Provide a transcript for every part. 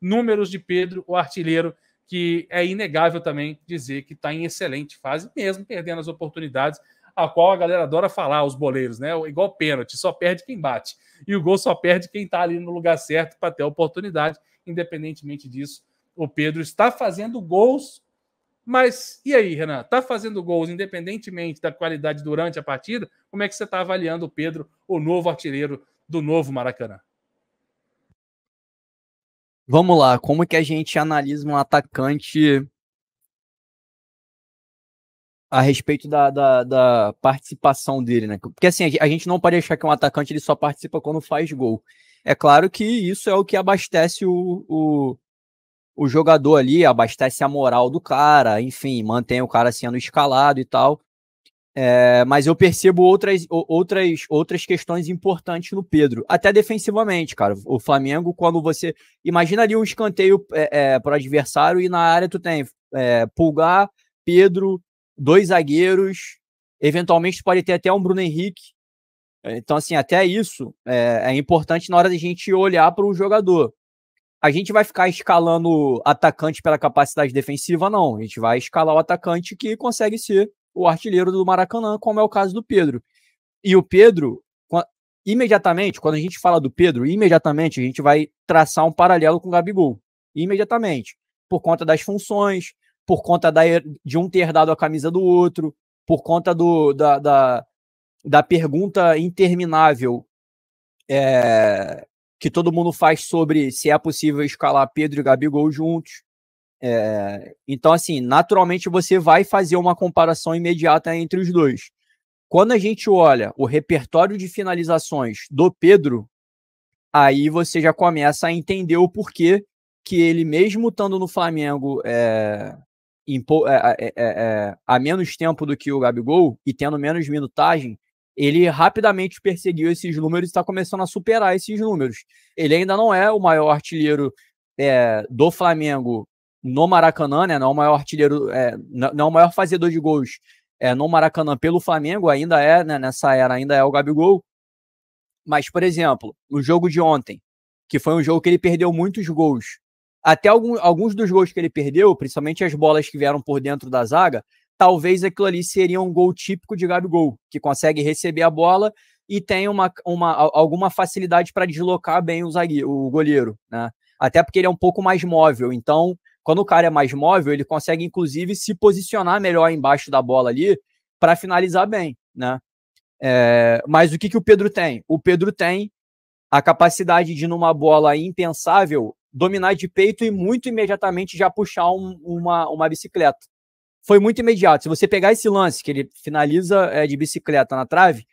números de Pedro, o artilheiro, que é inegável também dizer que está em excelente fase, mesmo perdendo as oportunidades, a qual a galera adora falar, os boleiros, né? Igual pênalti, só perde quem bate. E o gol só perde quem está ali no lugar certo para ter a oportunidade. Independentemente disso, o Pedro está fazendo gols. Mas e aí, Renan? Está fazendo gols independentemente da qualidade durante a partida? Como é que você está avaliando o Pedro, o novo artilheiro do novo Maracanã? Vamos lá, como que a gente analisa um atacante a respeito da, da, da, participação dele, né? Porque assim, a gente não pode achar que um atacante ele só participa quando faz gol. É claro que isso é o que abastece o, o, o jogador ali, abastece a moral do cara, enfim, mantém o cara sendo escalado e tal. É, mas eu percebo outras, outras, outras questões importantes no Pedro, até defensivamente, cara. O Flamengo, quando você. Imagina ali um escanteio é, é, para o adversário e na área tu tem é, Pulgar, Pedro, dois zagueiros, eventualmente tu pode ter até um Bruno Henrique. Então, assim, até isso é, é importante na hora da gente olhar para o jogador. A gente vai ficar escalando atacante pela capacidade defensiva? Não. A gente vai escalar o atacante que consegue ser o artilheiro do Maracanã, como é o caso do Pedro. E o Pedro, imediatamente, quando a gente fala do Pedro, imediatamente a gente vai traçar um paralelo com o Gabigol. Imediatamente. Por conta das funções, por conta da, de um ter dado a camisa do outro, por conta do, da, da, da pergunta interminável é, que todo mundo faz sobre se é possível escalar Pedro e Gabigol juntos. É, então, assim, naturalmente você vai fazer uma comparação imediata entre os dois. Quando a gente olha o repertório de finalizações do Pedro, aí você já começa a entender o porquê que ele, mesmo estando no Flamengo é, é, há é, é, é, menos tempo do que o Gabigol e tendo menos minutagem, ele rapidamente perseguiu esses números e está começando a superar esses números. Ele ainda não é o maior artilheiro do Flamengo no Maracanã, né? Não é o maior artilheiro, é, não é o maior fazedor de gols é, no Maracanã pelo Flamengo, ainda é, né, nessa era, ainda é o Gabigol. Mas, por exemplo, no jogo de ontem, que foi um jogo que ele perdeu muitos gols. Até algum, alguns dos gols que ele perdeu, principalmente as bolas que vieram por dentro da zaga, talvez aquilo ali seria um gol típico de Gabigol, que consegue receber a bola e tem uma, uma, alguma facilidade para deslocar bem o, zagueiro, o goleiro, né? Até porque ele é um pouco mais móvel, então quando o cara é mais móvel, ele consegue, inclusive, se posicionar melhor embaixo da bola ali para finalizar bem, né? É, mas o que, que o Pedro tem? O Pedro tem a capacidade de, numa bola impensável, dominar de peito e muito imediatamente já puxar um, uma, uma bicicleta. Foi muito imediato. Se você pegar esse lance que ele finaliza é, de bicicleta na trave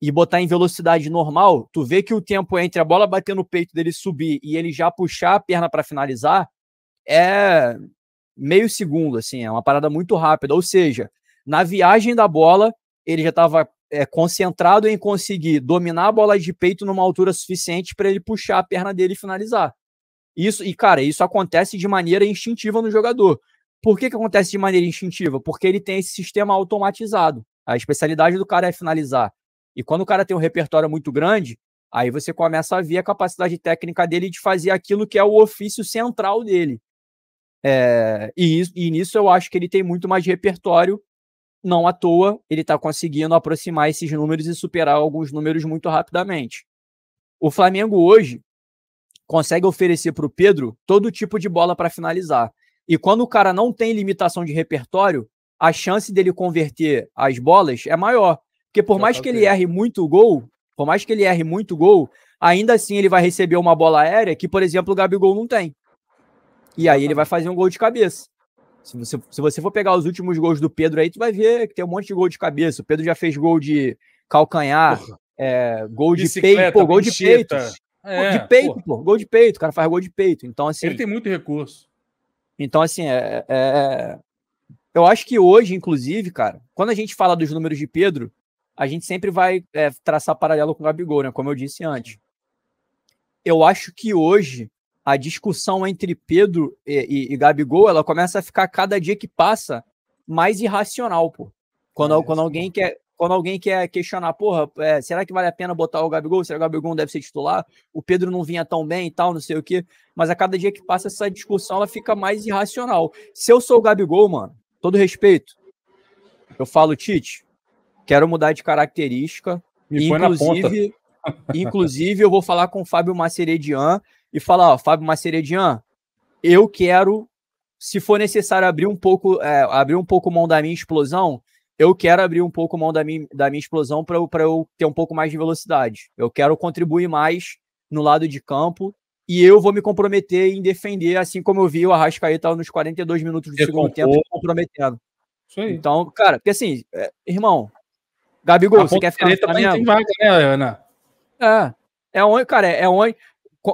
e botar em velocidade normal, tu vê que o tempo entre a bola bater no peito dele subir e ele já puxar a perna para finalizar é meio segundo, assim, é uma parada muito rápida. Ou seja, na viagem da bola, ele já estava é, eh, concentrado em conseguir dominar a bola de peito numa altura suficiente para ele puxar a perna dele e finalizar. Isso, e cara, isso acontece de maneira instintiva no jogador. Por que, que acontece de maneira instintiva? Porque ele tem esse sistema automatizado. A especialidade do cara é finalizar. E quando o cara tem um repertório muito grande, aí você começa a ver a capacidade técnica dele de fazer aquilo que é o ofício central dele, é, e, e nisso eu acho que ele tem muito mais repertório não à toa ele está conseguindo aproximar esses números e superar alguns números muito rapidamente. O Flamengo hoje consegue oferecer para o Pedro todo tipo de bola para finalizar. E quando o cara não tem limitação de repertório, a chance dele converter as bolas é maior. Porque por mais que ele erre muito gol, por mais que ele erre muito gol, ainda assim ele vai receber uma bola aérea que, por exemplo, o Gabigol não tem. E aí ele vai fazer um gol de cabeça. Se você, se você for pegar os últimos gols do Pedro aí, tu vai ver que tem um monte de gol de cabeça. O Pedro já fez gol de calcanhar, é, gol de peito, pô, gol de peito. É, gol de é, peito, pô, gol de peito, o cara faz gol de peito. Então, assim. Ele tem muito recurso. Então, assim, é, é, é eu acho que hoje, inclusive, cara, quando a gente fala dos números de Pedro, a gente sempre vai é, traçar paralelo com o Gabigol, né? Como eu disse antes. Eu acho que hoje a discussão entre Pedro e, e, e Gabigol, ela começa a ficar cada dia que passa mais irracional, pô. Quando, é, quando alguém quer quando alguém quer questionar, porra, é, será que vale a pena botar o Gabigol? Será que o Gabigol não deve ser titular? O Pedro não vinha tão bem e tal, não sei o quê. Mas a cada dia que passa essa discussão, ela fica mais irracional. Se eu sou o Gabigol, mano, todo respeito, eu falo, Tite, quero mudar de característica. Me inclusive, inclusive, eu vou falar com o Fábio Maceredian e falar, ó, Fábio Maceredian, eu quero, se for necessário abrir um pouco, é, abrir um pouco mão da minha explosão, eu quero abrir um pouco mão da minha, da minha explosão para eu, pra eu ter um pouco mais de velocidade. Eu quero contribuir mais no lado de campo e eu vou me comprometer em defender, assim como eu vi o Arrascaeta nos 42 minutos do Recompor. segundo tempo se comprometendo. Isso aí. Então, cara, porque assim, é, irmão, Gabigol, a você quer ficar no tá Flamengo? Tem vaga, né, Ana? É, é onde, cara, é, é onde,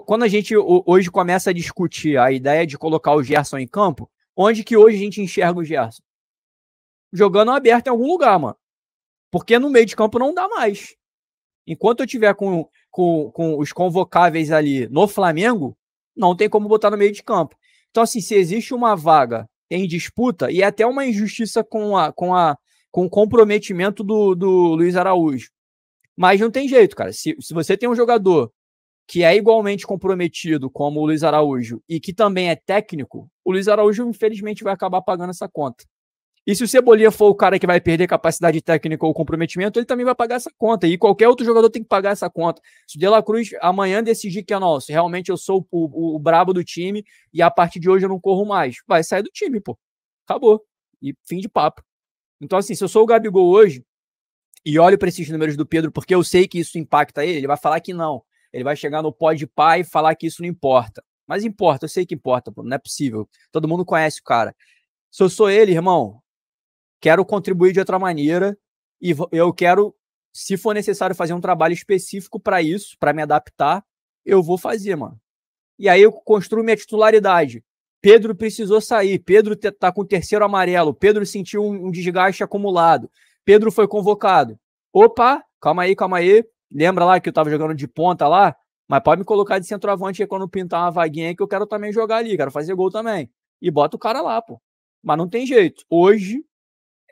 quando a gente hoje começa a discutir a ideia de colocar o Gerson em campo, onde que hoje a gente enxerga o Gerson? Jogando aberto em algum lugar, mano. Porque no meio de campo não dá mais. Enquanto eu tiver com, com, com os convocáveis ali no Flamengo, não tem como botar no meio de campo. Então, assim, se existe uma vaga em disputa, e é até uma injustiça com, a, com, a, com o comprometimento do, do Luiz Araújo. Mas não tem jeito, cara. Se, se você tem um jogador que é igualmente comprometido como o Luiz Araújo e que também é técnico, o Luiz Araújo infelizmente vai acabar pagando essa conta. E se o Cebolinha for o cara que vai perder capacidade técnica ou comprometimento, ele também vai pagar essa conta. E qualquer outro jogador tem que pagar essa conta. Se o De La Cruz amanhã decidir que é nosso, realmente eu sou o, o, o brabo do time e a partir de hoje eu não corro mais, vai sair do time, pô. Acabou. E fim de papo. Então, assim, se eu sou o Gabigol hoje e olho para esses números do Pedro, porque eu sei que isso impacta ele, ele vai falar que não ele vai chegar no pó de pai e falar que isso não importa. Mas importa, eu sei que importa, não é possível. Todo mundo conhece o cara. Se eu sou ele, irmão, quero contribuir de outra maneira e eu quero, se for necessário fazer um trabalho específico para isso, para me adaptar, eu vou fazer, mano. E aí eu construo minha titularidade. Pedro precisou sair, Pedro tá com o terceiro amarelo, Pedro sentiu um desgaste acumulado, Pedro foi convocado. Opa, calma aí, calma aí. Lembra lá que eu tava jogando de ponta lá? Mas pode me colocar de centroavante aí quando pintar uma vaguinha que eu quero também jogar ali, quero fazer gol também. E bota o cara lá, pô. Mas não tem jeito. Hoje,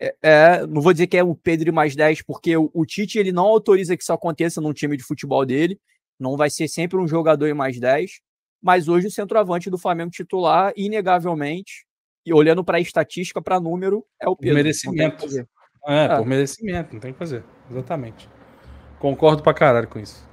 é, é, não vou dizer que é o Pedro mais 10, porque o, o, Tite ele não autoriza que isso aconteça num time de futebol dele. Não vai ser sempre um jogador mais 10. Mas hoje o centroavante do Flamengo titular, inegavelmente, e olhando para estatística, para número, é o Pedro. Merecimento. É, é, por merecimento, não tem o que fazer. Exatamente. Concordo pra caralho com isso.